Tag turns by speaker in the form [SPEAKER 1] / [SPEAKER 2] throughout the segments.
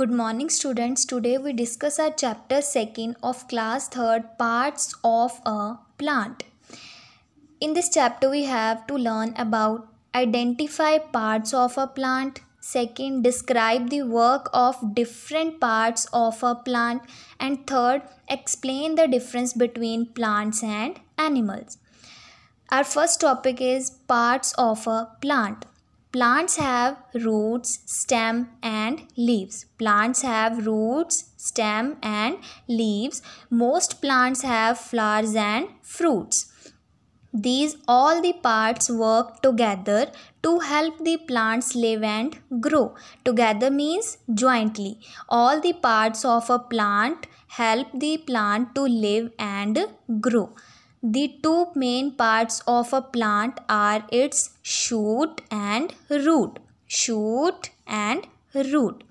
[SPEAKER 1] Good morning students. Today we discuss our chapter 2nd of class 3rd parts of a plant. In this chapter we have to learn about identify parts of a plant, second describe the work of different parts of a plant and third explain the difference between plants and animals. Our first topic is parts of a plant. Plants have roots, stem and leaves. Plants have roots, stem and leaves. Most plants have flowers and fruits. These all the parts work together to help the plants live and grow. Together means jointly. All the parts of a plant help the plant to live and grow. The two main parts of a plant are its shoot and root. Shoot and root.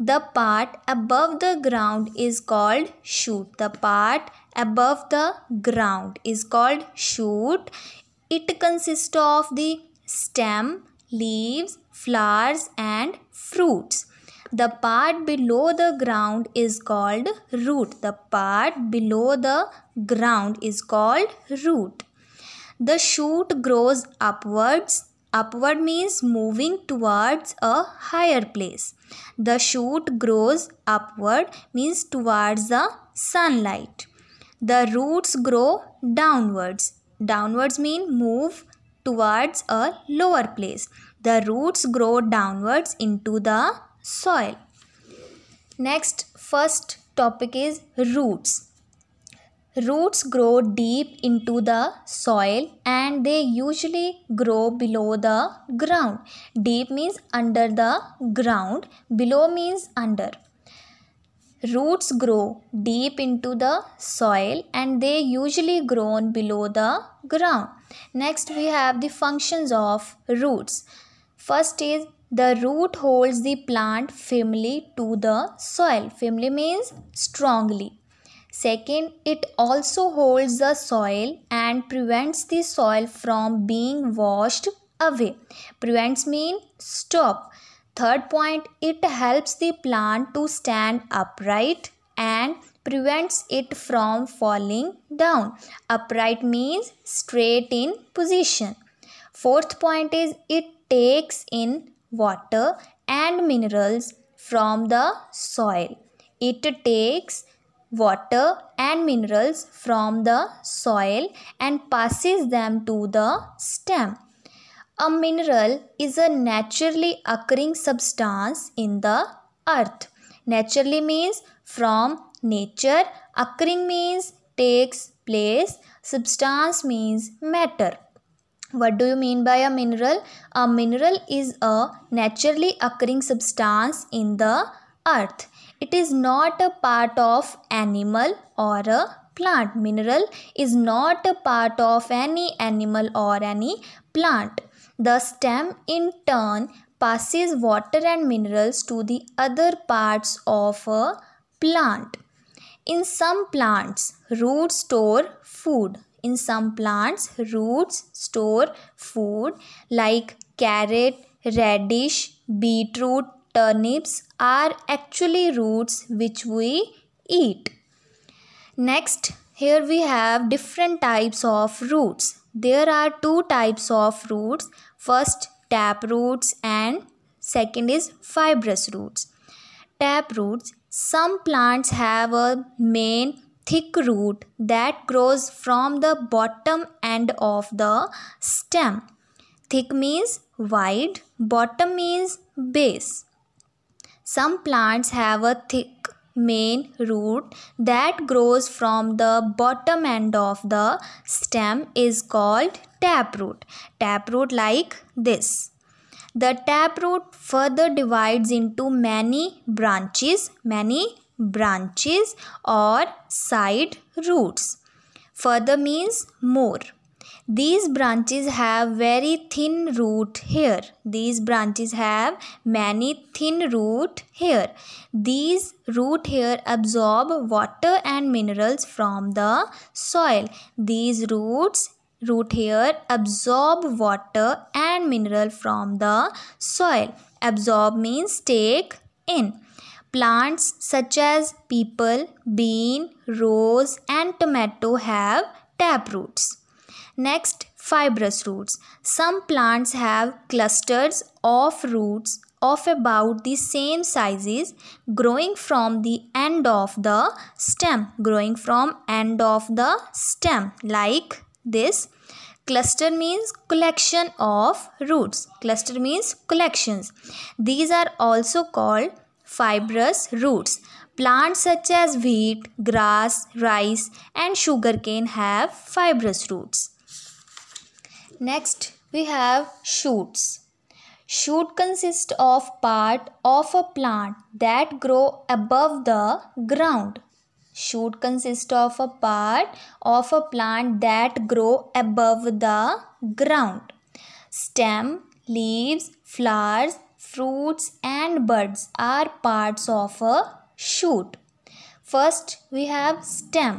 [SPEAKER 1] The part above the ground is called shoot. The part above the ground is called shoot. It consists of the stem, leaves, flowers and fruits. The part below the ground is called root. The part below the ground is called root. The shoot grows upwards. Upward means moving towards a higher place. The shoot grows upward means towards the sunlight. The roots grow downwards. Downwards mean move towards a lower place. The roots grow downwards into the soil. Next, first topic is roots. Roots grow deep into the soil and they usually grow below the ground. Deep means under the ground, below means under. Roots grow deep into the soil and they usually grow below the ground. Next, we have the functions of roots. First is the root holds the plant firmly to the soil. Firmly means strongly. Second, it also holds the soil and prevents the soil from being washed away. Prevents mean stop. Third point, it helps the plant to stand upright and prevents it from falling down. Upright means straight in position. Fourth point is it takes in water and minerals from the soil. It takes water and minerals from the soil and passes them to the stem. A mineral is a naturally occurring substance in the earth. Naturally means from nature, occurring means takes place, substance means matter. What do you mean by a mineral? A mineral is a naturally occurring substance in the earth. It is not a part of animal or a plant. Mineral is not a part of any animal or any plant. The stem in turn passes water and minerals to the other parts of a plant. In some plants, roots store food in some plants, roots store food like carrot, radish, beetroot, turnips are actually roots which we eat. Next, here we have different types of roots. There are two types of roots. First, tap roots and second is fibrous roots. Tap roots. Some plants have a main thick root that grows from the bottom end of the stem. Thick means wide, bottom means base. Some plants have a thick main root that grows from the bottom end of the stem is called taproot. Taproot like this. The taproot further divides into many branches, many branches or side roots. Further means more. These branches have very thin root here. These branches have many thin root here. These root here absorb water and minerals from the soil. These roots root here absorb water and mineral from the soil. Absorb means take in. Plants such as people, bean, rose and tomato have tap roots. Next, fibrous roots. Some plants have clusters of roots of about the same sizes growing from the end of the stem growing from end of the stem like this cluster means collection of roots cluster means collections these are also called fibrous roots. Plants such as wheat, grass, rice, and sugarcane have fibrous roots. Next, we have shoots. Shoot consists of part of a plant that grow above the ground. Shoot consists of a part of a plant that grow above the ground. Stem, leaves, flowers, fruits and buds are parts of a shoot. First, we have stem.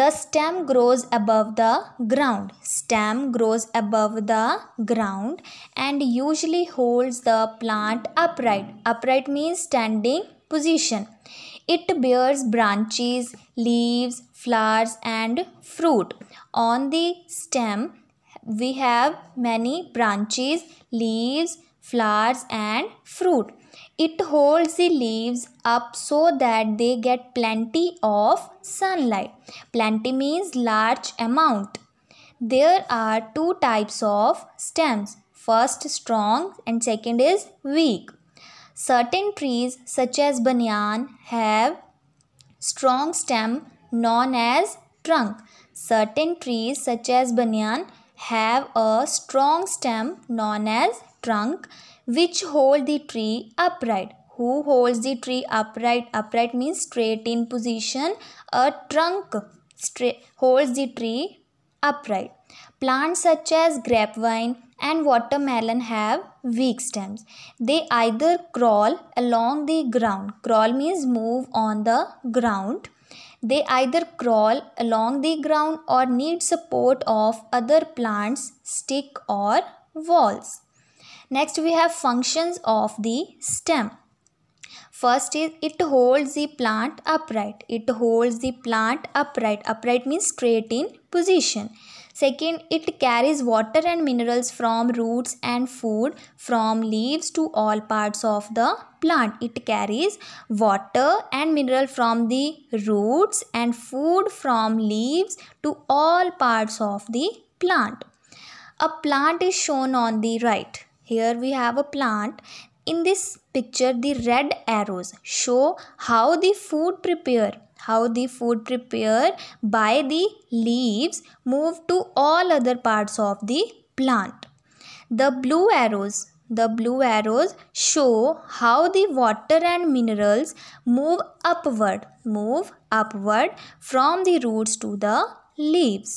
[SPEAKER 1] The stem grows above the ground. Stem grows above the ground and usually holds the plant upright. Upright means standing position. It bears branches, leaves, flowers and fruit. On the stem, we have many branches, leaves, flowers and fruit. It holds the leaves up so that they get plenty of sunlight. Plenty means large amount. There are two types of stems. First strong and second is weak. Certain trees such as banyan have strong stem known as trunk. Certain trees such as banyan have a strong stem known as trunk which hold the tree upright. Who holds the tree upright? Upright means straight in position. A trunk straight, holds the tree upright. Plants such as grapevine and watermelon have weak stems. They either crawl along the ground. Crawl means move on the ground. They either crawl along the ground or need support of other plants, stick or walls. Next we have functions of the stem. First is it holds the plant upright. It holds the plant upright. Upright means straight in position. Second, it carries water and minerals from roots and food from leaves to all parts of the plant. It carries water and mineral from the roots and food from leaves to all parts of the plant. A plant is shown on the right. Here we have a plant. In this picture, the red arrows show how the food prepare how the food prepare by the leaves move to all other parts of the plant. The blue arrows the blue arrows show how the water and minerals move upward move upward from the roots to the leaves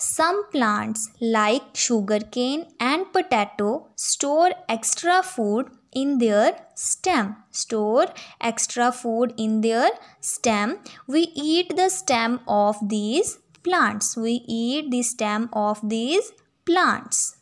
[SPEAKER 1] some plants like sugarcane and potato store extra food in their stem store extra food in their stem we eat the stem of these plants we eat the stem of these plants